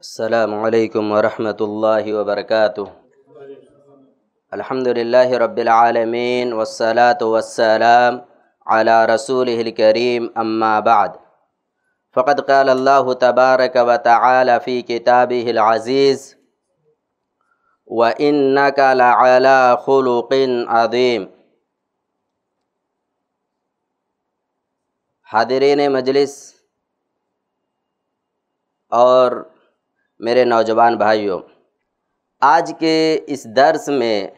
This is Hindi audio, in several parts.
السلام عليكم ورحمة الله وبركاته الحمد لله رب العالمين والصلاة والسلام على رسوله الكريم أما بعد فقد قال الله تبارك وتعالى في كتابه العزيز وإنك لعلى خلق عظيم حاضرين मजलिस और मेरे नौजवान भाइयों आज के इस दर्स में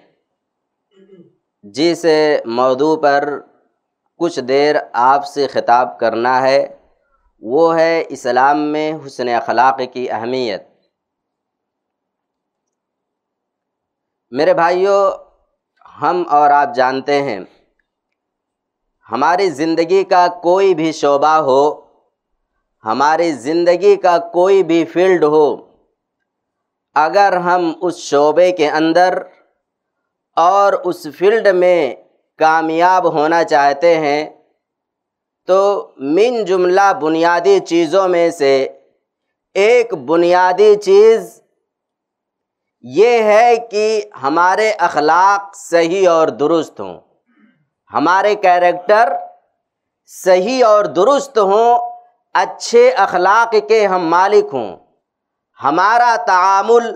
जिस मौदू पर कुछ देर आपसे ख़िताब करना है वो है इस्लाम में हुसन अखलाक की अहमियत मेरे भाइयों हम और आप जानते हैं हमारी ज़िंदगी का कोई भी शोबा हो हमारी ज़िंदगी का कोई भी फील्ड हो अगर हम उस शोबे के अंदर और उस फील्ड में कामयाब होना चाहते हैं तो मिन जुमला बुनियादी चीज़ों में से एक बुनियादी चीज़ ये है कि हमारे अखलाक सही और दुरुस्त हों हमारे कैरेक्टर सही और दुरुस्त हों अच्छे अखलाक के हम मालिक हों हमारा तामुल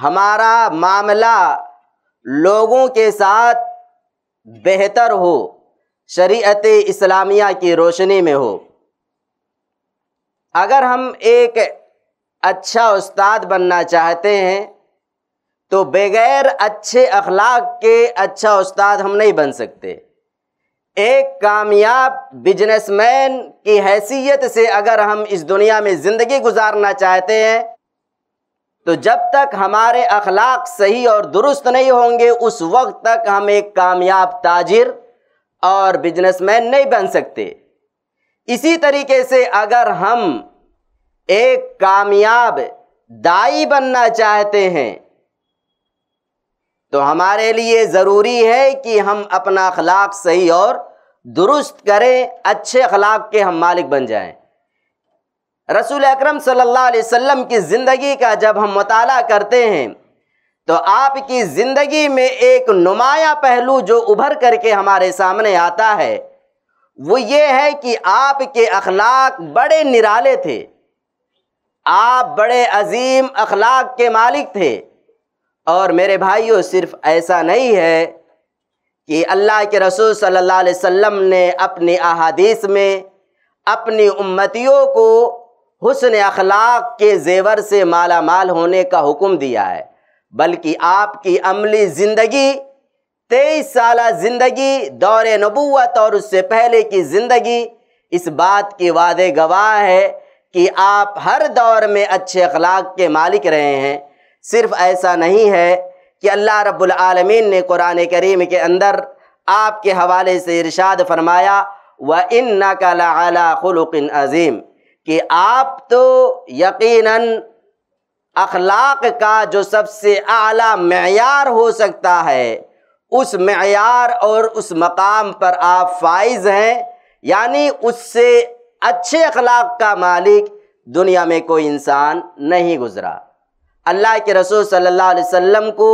हमारा मामला लोगों के साथ बेहतर हो शरीयत इस्लामिया की रोशनी में हो अगर हम एक अच्छा उस्ताद बनना चाहते हैं तो बगैर अच्छे अखलाक के अच्छा उस्ताद हम नहीं बन सकते एक कामयाब बिजनेसमैन की हैसियत से अगर हम इस दुनिया में ज़िंदगी गुजारना चाहते हैं तो जब तक हमारे अखलाक सही और दुरुस्त नहीं होंगे उस वक्त तक हम एक कामयाब ताजिर और बिजनेसमैन नहीं बन सकते इसी तरीके से अगर हम एक कामयाब दाई बनना चाहते हैं तो हमारे लिए ज़रूरी है कि हम अपना अखलाक सही और दुरुस्त करें अच्छे अखलाक के हम मालिक बन जाएं रसूल अकरम सल्लल्लाहु अलैहि वसल्लम की ज़िंदगी का जब हम मताल करते हैं तो आपकी ज़िंदगी में एक नुमाया पहलू जो उभर करके हमारे सामने आता है वो ये है कि आपके अखलाक बड़े निराले थे आप बड़े अजीम अखलाक के मालिक थे और मेरे भाइयों सिर्फ ऐसा नहीं है कि अल्लाह के रसूल सल्लल्लाहु अलैहि वसल्लम ने अपनी अहादीस में अपनी उम्मतियों को हुसन अखलाक के जेवर से माला माल होने का हुक्म दिया है बल्कि आपकी अमली ज़िंदगी तेईस साल ज़िंदगी दौर नबूत और उससे पहले की ज़िंदगी इस बात की वादे गवाह है कि आप हर दौर में अच्छे अखलाक के मालिक रहे हैं सिर्फ ऐसा नहीं है कि अल्लाह रब्बुल आलमीन ने कुरान करीम के अंदर आपके हवाले से इरशाद फरमाया व इन नकला खुलकिन अज़ीम कि आप तो यकीनन अखलाक का जो सबसे आला मैार हो सकता है उस मैार और उस मकाम पर आप फाइज हैं यानी उससे अच्छे अखलाक का मालिक दुनिया में कोई इंसान नहीं गुजरा अल्लाह के रसूल सल्लल्लाहु अलैहि वसल्लम को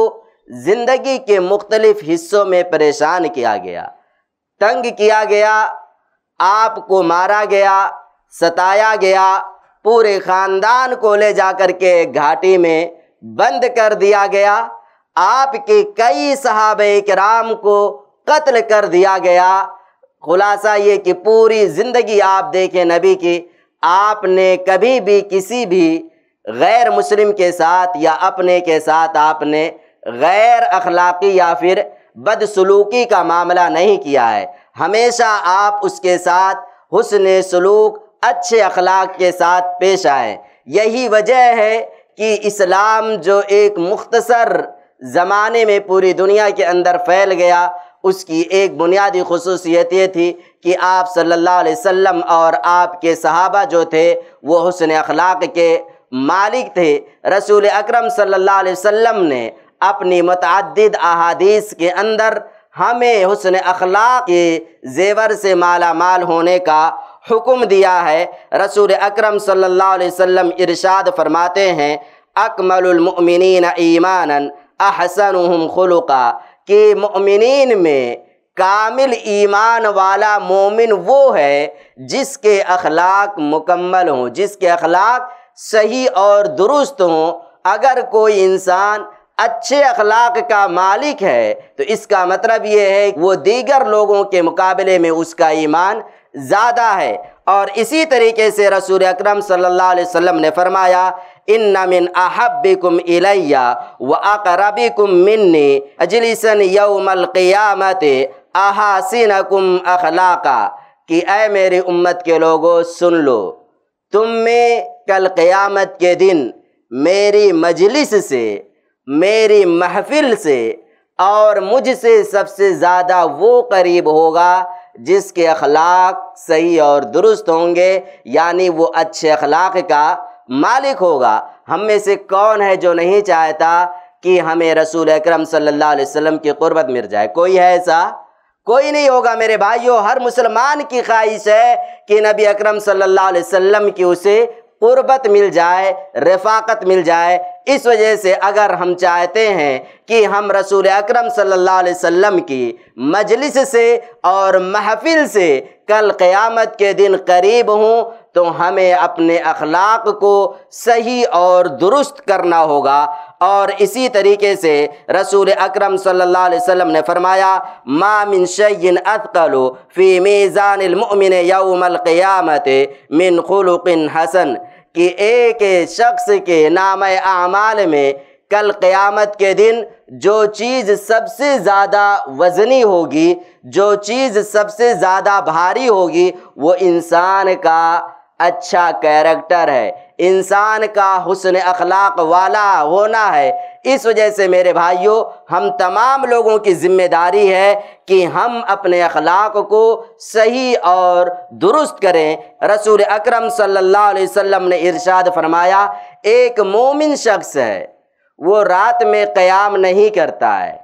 ज़िंदगी के मुख्तलिफ़ हिस्सों में परेशान किया गया तंग किया गया आपको मारा गया सताया गया पूरे ख़ानदान को ले जा कर के घाटी में बंद कर दिया गया आपके कई सहाब कराम को कत्ल कर दिया गया खुलासा ये कि पूरी ज़िंदगी आप देखें नबी की आपने कभी भी किसी भी गैर मुस्लिम के साथ या अपने के साथ आपने गैर अखलाक़ी या फिर बदसलूकी का मामला नहीं किया है हमेशा आप उसके साथ हुसन सलूक अच्छे अखलाक के साथ पेश आए यही वजह है कि इस्लाम जो एक मुख्तसर ज़माने में पूरी दुनिया के अंदर फैल गया उसकी एक बुनियादी खसूसियत ये थी कि आप सल्लल्लाहु अलैहि वसल्लम और आपके सहाबा जो थे वो हसन अखलाक के मालिक थे रसूल अकरम सल्लल्लाहु अलैहि वसल्लम ने अपनी मतद अहादीस के अंदर हमें हसन अखलाक के जेवर से माला माल होने का हुक्म दिया है रसूल अकरम सल्लल्लाहु अलैहि वसल्लम इरशाद फरमाते हैं अकमलमिन ईमान अहसन खलुका कि ममिन में कामिल ईमान वाला मोमिन वो है जिसके अखलाक मुकम्मल हों जिसके अखलाक सही और दुरुस्त हों अगर कोई इंसान अच्छे अखलाक का मालिक है तो इसका मतलब ये है वो दीगर लोगों के मुकाबले में उसका ईमान ज़्यादा है और इसी तरीके से रसूल अकरम सल्लल्लाहु अलैहि वसल्लम ने फरमाया इन नमिन अहबिकुम इलैया व अकरबिकुम मिन्नी अजलिसन यौमल क़ियामत अहासिनकुम अखलाका कि अ मेरी उम्मत के लोगों सुन लो तुम में कल क़्यामत के दिन मेरी मजलिस से मेरी महफिल से और मुझसे सबसे ज़्यादा वो करीब होगा जिसके अखलाक सही और दुरुस्त होंगे यानी वो अच्छे अखलाक का मालिक होगा हम में से कौन है जो नहीं चाहता कि हमें रसूल अकरम सल्लल्लाहु अलैहि वसल्लम की क़ुरबत मिल जाए कोई है ऐसा कोई नहीं होगा मेरे भाइयों हर मुसलमान की ख्वाहिश है कि नबी अकरम सल्लल्लाहु अलैहि वसल्लम की उसे क़ुरबत मिल जाए रफाकत मिल जाए इस वजह से अगर हम चाहते हैं कि हम रसूल अकरम सल्लल्लाहु अलैहि वसल्लम की मजलिस से और महफिल से कल क़यामत के दिन करीब हों तो हमें अपने अखलाक को सही और दुरुस्त करना होगा और इसी तरीके से रसूल अकरम सल्लल्लाहु अलैहि वसल्लम ने फरमाया मामिन शयन अतलो फ़ी मेज़ानमिन यौमल क़यामत मिन खुलुकिन हसन कि एक शख्स के नाम आमाल में कल क़यामत के दिन जो चीज़ सबसे ज़्यादा वज़नी होगी जो चीज़ सबसे ज़्यादा भारी होगी वो इंसान का अच्छा कैरेक्टर है इंसान का हुसन अखलाक वाला होना है इस वजह से मेरे भाइयों हम तमाम लोगों की ज़िम्मेदारी है कि हम अपने अखलाक को सही और दुरुस्त करें रसूल अकरम सल्लल्लाहु अलैहि वसल्लम ने इरशाद फरमाया एक मोमिन शख्स है वो रात में क़याम नहीं करता है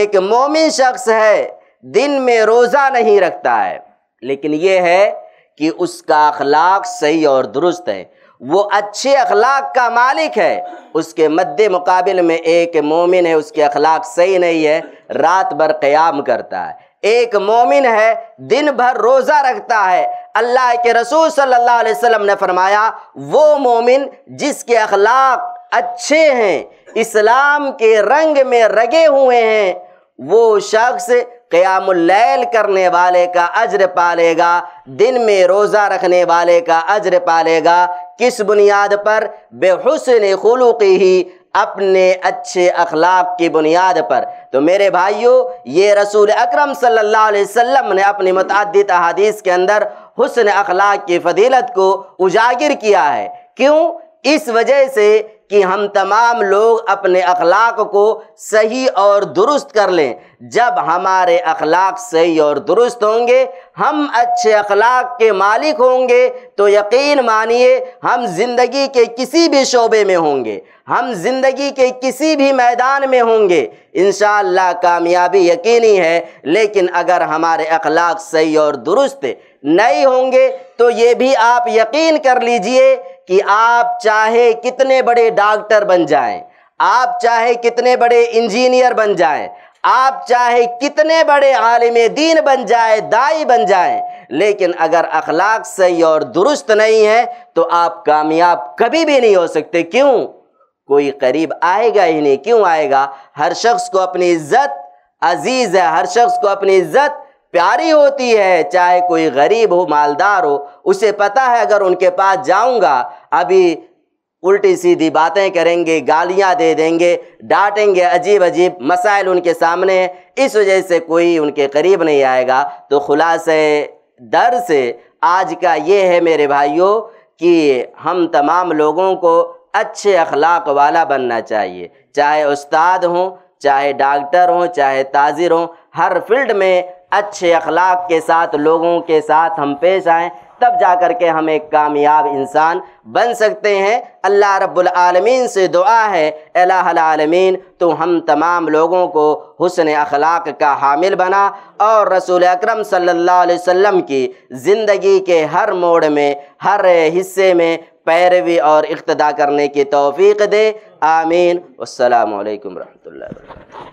एक मोमिन शख्स है दिन में रोज़ा नहीं रखता है लेकिन ये है कि उसका अखलाक सही और दुरुस्त है वो अच्छे अखलाक का मालिक है उसके मद्द मुकाबल में एक मोमिन है उसके अखलाक सही नहीं है रात भर क़याम करता है एक मोमिन है दिन भर रोज़ा रखता है अल्लाह के रसूल सल्लल्लाहु अलैहि वसल्लम ने फरमाया वो मोमिन जिसके अखलाक अच्छे हैं इस्लाम के रंग में रगे हुए हैं वो शख्स क़यामल करने वाले का अजर पालेगा दिन में रोज़ा रखने वाले का अजर पालेगा किस बुनियाद पर बेहसन खलूक़ी ही अपने अच्छे अखलाक की बुनियाद पर तो मेरे भाइयों ये रसूल अकरम सल्लल्लाहु अलैहि वसल्लम ने अपनी मतद अदीस के अंदर हुसन अखलाक की फजीलत को उजागर किया है क्यों इस वजह से कि हम तमाम लोग अपने अखलाक को सही और दुरुस्त कर लें जब हमारे अखलाक सही और दुरुस्त होंगे हम अच्छे अखलाक के मालिक होंगे तो यकीन मानिए हम ज़िंदगी के किसी भी शोबे में होंगे हम ज़िंदगी के किसी भी मैदान में होंगे इन कामयाबी यकीनी है लेकिन अगर हमारे अखलाक सही और दुरुस्त नहीं होंगे तो ये भी आप यकीन कर लीजिए कि आप चाहे कितने बड़े डॉक्टर बन जाएं आप चाहे कितने बड़े इंजीनियर बन जाएं आप चाहे कितने बड़े आलिम दीन बन जाए दाई बन जाए लेकिन अगर अखलाक सही और दुरुस्त नहीं है तो आप कामयाब कभी भी नहीं हो सकते क्यों कोई करीब आएगा ही नहीं क्यों आएगा हर शख्स को अपनी इज्जत अजीज़ है हर शख्स को अपनी इज्जत प्यारी होती है चाहे कोई गरीब हो मालदार हो उसे पता है अगर उनके पास जाऊंगा अभी उल्टी सीधी बातें करेंगे गालियां दे देंगे डांटेंगे अजीब अजीब मसाइल उनके सामने इस वजह से कोई उनके करीब नहीं आएगा तो खुलासे दर से आज का ये है मेरे भाइयों कि हम तमाम लोगों को अच्छे अखलाक वाला बनना चाहिए चाहे उस्ताद हों चाहे डॉक्टर हों चाहे ताजिर हों हर फील्ड में अच्छे अखलाक के साथ लोगों के साथ हम पेश आएँ तब जा कर के हम एक कामयाब इंसान बन सकते हैं अल्लाह रब्बुल आलमीन से दुआ है अलामीन तो हम तमाम लोगों को हुसन अखलाक का हामिल बना और रसूल अकरम सल्लल्लाहु अलैहि वसल्लम की ज़िंदगी के हर मोड़ में हर हिस्से में पैरवी और इकतदा करने की तोफ़ी दे आमीन अल्लाम वरहमल